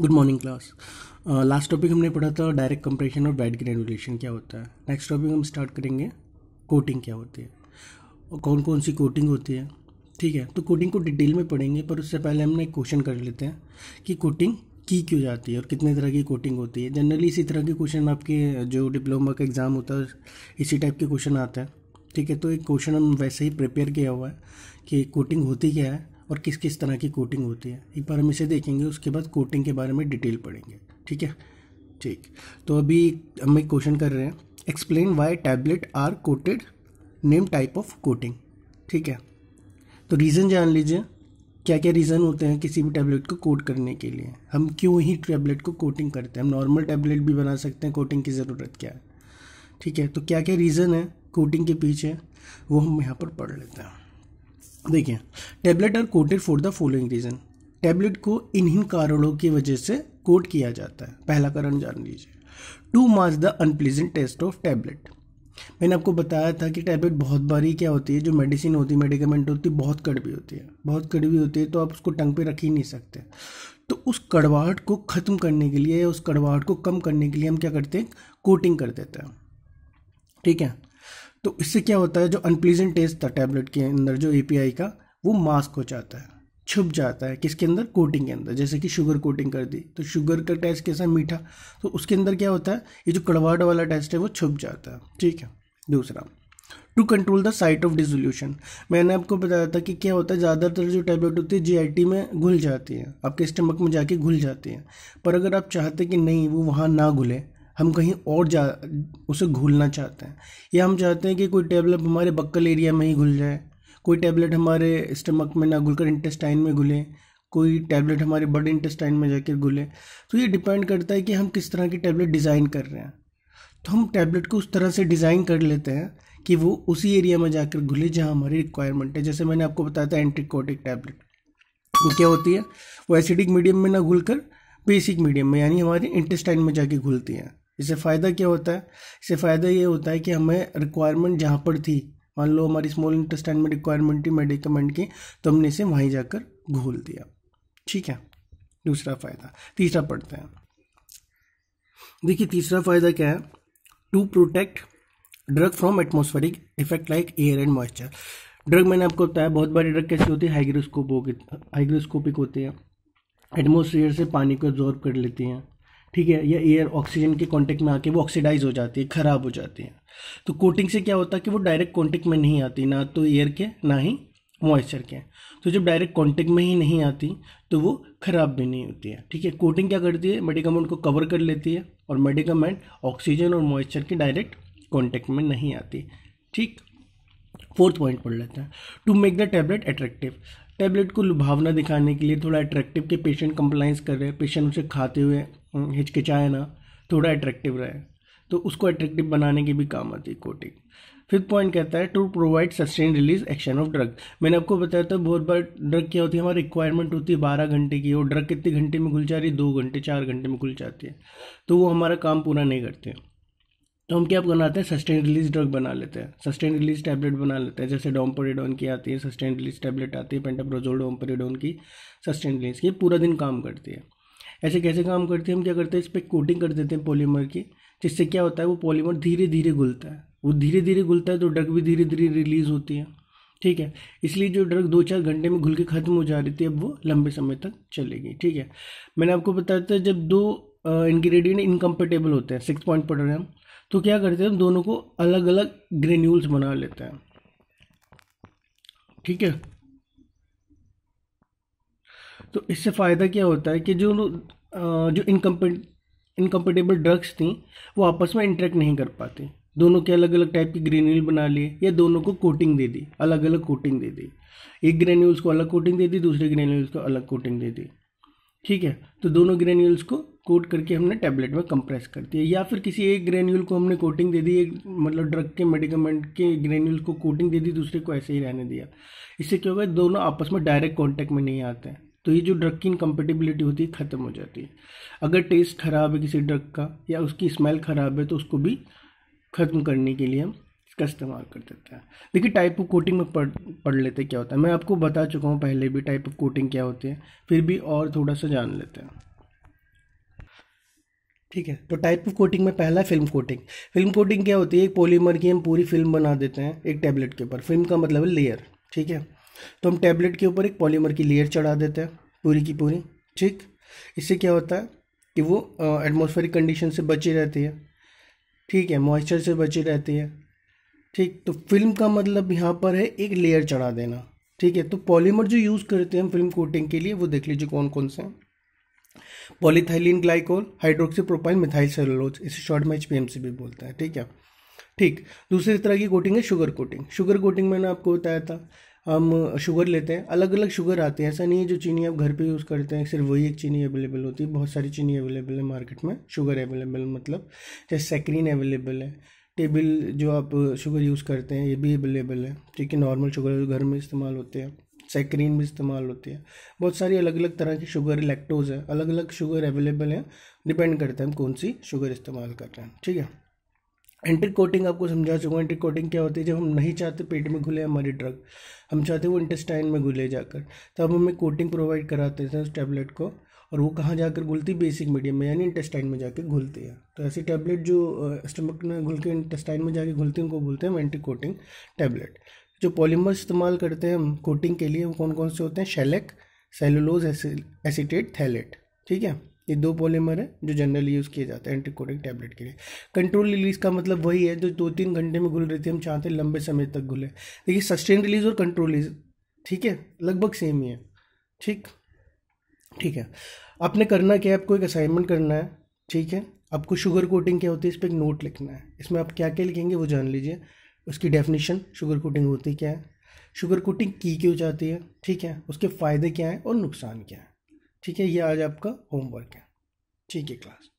good morning class last topic हमने पढ़ा था डायरेक्ट कंप्रेशन और बैड ग्रेनुलेशन क्या होता है नेक्स्ट टॉपिक हम स्टार्ट करेंगे कोटिंग क्या होती है और कौन कौन सी कोटिंग होती है ठीक है तो कोटिंग को डिटेल में पढ़ेंगे पर उससे पहले हमने एक क्वेश्चन कर लेते हैं कि कोटिंग की क्यों जाती है और कितने तरह की कोटिंग होती है जनरली इसी तरह के क्वेश्चन आपके जो डिप्लोमा का एग्ज़ाम होता है इसी टाइप के क्वेश्चन आता है ठीक है तो एक क्वेश्चन हम वैसे ही प्रिपेयर किया हुआ है कि कोटिंग होती क्या है और किस किस तरह की कोटिंग होती है एक बार हम इसे देखेंगे उसके बाद कोटिंग के बारे में डिटेल पढ़ेंगे ठीक है ठीक तो अभी हम एक क्वेश्चन कर रहे हैं explain why tablet are coated name type of coating ठीक है तो रीज़न जान लीजिए क्या क्या रीज़न होते हैं किसी भी टैबलेट को कोट करने के लिए हम क्यों ही टैबलेट को कोटिंग करते हैं हम नॉर्मल टैबलेट भी बना सकते हैं कोटिंग की ज़रूरत क्या है ठीक है तो क्या क्या रीज़न है कोटिंग के पीछे वो हम यहाँ पर पढ़ लेते हैं देखिए tablet are coated for the following reason tablet को इन्हीं कारणों की वजह से कोट किया जाता है पहला कारण जान लीजिए to marks the unpleasant taste of tablet मैंने आपको बताया था कि टैबलेट बहुत बारी क्या होती है जो मेडिसिन होती है मेडिकमेंट होती है बहुत कड़वी होती है बहुत कड़वी होती है तो आप उसको टंग पे रख ही नहीं सकते तो उस कड़वाहट को ख़त्म करने के लिए या उस कड़वाहट को कम करने के लिए हम क्या करते हैं कोटिंग कर देते हैं ठीक है तो इससे क्या होता है जो अनप्लीजेंट टेस्ट था टैबलेट के अंदर जो ए का वो मास्क हो जाता है छुप जाता है किसके अंदर कोटिंग के अंदर जैसे कि शुगर कोटिंग कर दी तो शुगर का टेस्ट कैसा मीठा तो उसके अंदर क्या होता है ये जो कड़वाट वाला टेस्ट है वो छुप जाता है ठीक है दूसरा to control the site of dissolution मैंने आपको बताया था कि क्या होता है ज़्यादातर जो टैबलेट होती है जी में घुल जाती है आपके स्टमक में जाके घुल जाती है पर अगर आप चाहते कि नहीं वो वहाँ ना घुलें हम कहीं और जा उसे घूलना चाहते हैं या हम चाहते हैं कि कोई टेबलेट हमारे बक्कल एरिया में ही घुल जाए कोई टेबलेट हमारे स्टमक में ना घुलकर इंटेस्टाइन में घुले कोई टैबलेट हमारे बड इंटेस्टाइन में जाकर घुले तो ये डिपेंड करता है कि हम किस तरह की टैबलेट डिज़ाइन कर रहे हैं तो हम टैबलेट को उस तरह से डिज़ाइन कर लेते हैं कि वो उसी एरिया में जाकर घुले जहाँ हमारी रिक्वायरमेंट है जैसे मैंने आपको बताया था एंटीकोटिक टैबलेट वो क्या होती है वो एसिडिक मीडियम में ना घुल कर बेसिक मीडियम में यानी हमारे इंटेस्टाइन में जाके घुलती है इससे फ़ायदा क्या होता है इससे फ़ायदा ये होता है कि हमें रिक्वायरमेंट जहाँ पर थी मान लो हमारी स्मॉल इंटरस्टैंड में रिक्वायरमेंट थी मेडिकमेंट की तो हमने इसे वहीं जाकर घोल दिया ठीक है दूसरा फ़ायदा तीसरा पढ़ते हैं देखिए तीसरा फ़ायदा क्या है to protect drug from atmospheric effect like air and moisture drug मैंने आपको बताया बहुत बड़ी ड्रग कैसी होती है हाइग्रोस्कोप हो गई हाइग्रोस्कोपिक होती है एटमोसफियर से पानी को एब्जॉर्ब कर लेती हैं ठीक है या एयर ऑक्सीजन के कॉन्टेक्ट में आके वो ऑक्सीडाइज हो जाती है ख़राब हो जाती है तो कोटिंग से क्या होता है कि वो डायरेक्ट कॉन्टेक्ट में नहीं आती ना तो एयर के ना ही मॉइस्चर के तो जब डायरेक्ट कॉन्टेक्ट में ही नहीं आती तो वो ख़राब भी नहीं होती है ठीक है कोटिंग क्या करती है मेडिकामेंट को कवर कर लेती है और मेडिकामेंट ऑक्सीजन और मॉइस्चर के डायरेक्ट कॉन्टेक्ट में नहीं आती ठीक फोर्थ पॉइंट पढ़ लेते हैं to make the tablet attractive tablet को लुभावना दिखाने के लिए थोड़ा अट्रैक्टिव के पेशेंट कंप्लाइंस कर रहे हैं पेशेंट उसे खाते हुए हिचकिचाए ना तो थोड़ा अट्रैक्टिव रहे तो उसको अट्रैक्टिव बनाने की भी काम आती है कोटिंग फिफ्थ पॉइंट कहता है to provide sustain release action of drug मैंने आपको बताया था बहुत बार ड्रग क्या होती है हमारी रिक्वायरमेंट होती है बारह घंटे की और ड्रग कितने घंटे में घुल जा रही है दो घंटे चार घंटे में घुल जाती है तो वो हमारा काम पूरा नहीं करते हैं तो हम क्या बनाते हैं सस्टेन रिलीज ड्रग बना लेते हैं सस्टेन रिलीज टैबलेट बना लेते हैं जैसे डोमपोरेडोन की आती है सस्टेन रिलीज टैबलेट आती है पेंटाप्रोजोल डोमपोरेडोन की सस्टेन रिलीज की पूरा दिन काम करती है ऐसे कैसे काम करते हैं हम क्या करते हैं इस पर कोटिंग कर देते हैं पॉलीमर की जिससे क्या होता है वो पॉलीमर धीरे धीरे घुलता है वो धीरे धीरे घुलता है तो ड्रग भी धीरे धीरे रिलीज होती है ठीक है इसलिए जो ड्रग दो चार घंटे में घुल के ख़त्म हो जा रही थी अब वो लंबे समय तक चलेगी ठीक है मैंने आपको बताया था जब दो इन्ग्रीडियंट इनकम्पेटेबल होते हैं सिक्स पॉइंट पढ़ रहे हम तो क्या करते हैं हम दोनों को अलग अलग ग्रेन्यूल्स बना लेते हैं ठीक है तो इससे फ़ायदा क्या होता है कि जो जो इनकम्पे इनकम्पेटेबल ड्रग्स थी वो आपस में इंटरेक्ट नहीं कर पाते दोनों के अलग अलग टाइप के ग्रेन्यूल बना लिए या दोनों को कोटिंग दे दी अलग अलग कोटिंग दे दी एक ग्रेन्यूल्स को अलग कोटिंग दे दी दूसरे ग्रेन्यूल्स को अलग कोटिंग दे दी ठीक है तो दोनों ग्रेन्यूल्स को कोट करके हमने टैबलेट में कंप्रेस कर दिया या फिर किसी एक ग्रेन्यूल को हमने कोटिंग दे दी एक मतलब ड्रग के मेडिकमेंट के ग्रेन्यूल को कोटिंग दे दी दूसरे को ऐसे ही रहने दिया इससे क्या होगा दोनों आपस में डायरेक्ट कॉन्टैक्ट में नहीं आते हैं तो ये जो ड्रग की इनकम्पेटिबिलिटी होती है ख़त्म हो जाती है अगर टेस्ट ख़राब है किसी ड्रग का या उसकी स्मेल ख़राब है तो उसको भी ख़त्म करने के लिए हम इसका इस्तेमाल कर देते हैं देखिए टाइप ऑफ कोटिंग में पढ़ पढ़ लेते क्या होता है मैं आपको बता चुका हूँ पहले भी टाइप ऑफ कोटिंग क्या होती है फिर भी और थोड़ा सा जान लेते हैं ठीक है तो टाइप ऑफ कोटिंग में पहला है फिल्म कोटिंग फिल्म कोटिंग क्या होती है एक पॉलीमर की हम पूरी फिल्म बना देते हैं एक टैबलेट के ऊपर फिल्म का मतलब है लेयर ठीक है तो हम टैबलेट के ऊपर एक पॉलीमर की लेयर चढ़ा देते हैं पूरी की पूरी ठीक इससे क्या होता है कि वो एटमोसफेरिक कंडीशन से बची रहती है ठीक है मॉइस्चर से बची रहती है ठीक तो फिल्म का मतलब यहाँ पर है एक लेयर चढ़ा देना ठीक है तो पॉलीमर जो यूज़ करते हैं हम फिल्म कोटिंग के लिए वो देख लीजिए कौन कौन से हैं polyethylene glycol hydroxy propyl methyl cellulose इसे शॉर्ट में एच भी बोलते हैं ठीक है ठीक दूसरी तरह की कोटिंग है शुगर कोटिंग शुगर कोटिंग मैंने आपको बताया था हम शुगर लेते हैं अलग अलग शुगर आते हैं ऐसा नहीं है जो चीनी आप घर पे यूज़ करते हैं सिर्फ वही एक चीनी अवेलेबल होती है बहुत सारी चीनी अवेलेबल है मार्केट में शुगर अवेलेबल मतलब जैसे सेक्रीन अवेलेबल है टेबल जो आप शुगर यूज़ करते हैं ये भी अवेलेबल है ठीक है नॉर्मल शुगर घर में इस्तेमाल होते हैं सैक्रीन भी इस्तेमाल होती है बहुत सारी अलग अलग तरह की शुगर लैक्टोज है अलग अलग शुगर अवेलेबल है डिपेंड करता है हम कौन सी शुगर इस्तेमाल कर रहे हैं ठीक है एंटी कोटिंग आपको समझा चुका हूँ एंट्रिक कोटिंग क्या होती है जब हम नहीं चाहते पेट में घुले हमारी ड्रग हम चाहते हैं वो इंटेस्टाइन में घुले जाकर तब हमें कोटिंग प्रोवाइड कराते थे उस टैबलेट को और वो कहाँ जाकर घुलती बेसिक मीडियम में यानी इंटेस्टाइन में जाकर घुलती है तो ऐसी टैबलेट जो स्टमक में घुल के इंटेस्टाइन में जाकर घुलती है उनको बोलते हैं एंटी कोटिंग टैबलेट जो पॉलीमर इस्तेमाल करते हैं हम कोटिंग के लिए वो कौन कौन से होते हैं शेलेक सेलुलोज एसिटेट थैलेट ठीक है ये दो पॉलीमर है जो जनरली यूज़ किए जाते हैं एंटीकोटिक टैबलेट के लिए कंट्रोल रिलीज का मतलब वही है जो दो तीन घंटे में घुल रही थी हम चाहते हैं लंबे समय तक घुले देखिए सस्टेन रिलीज और कंट्रोल रिलीज ठीक है लगभग सेम ही है ठीक ठीक है आपने करना क्या है आपको एक असाइनमेंट करना है ठीक है आपको शुगर कोटिंग क्या होती है इस पर एक नोट लिखना है इसमें आप क्या क्या लिखेंगे वो जान लीजिए उसकी डेफिनेशन शुगर कोटिंग होती क्या है शुगर कोटिंग की क्यों जाती है ठीक है उसके फ़ायदे क्या हैं और नुकसान क्या है ठीक है ये आज आपका होमवर्क है ठीक है क्लास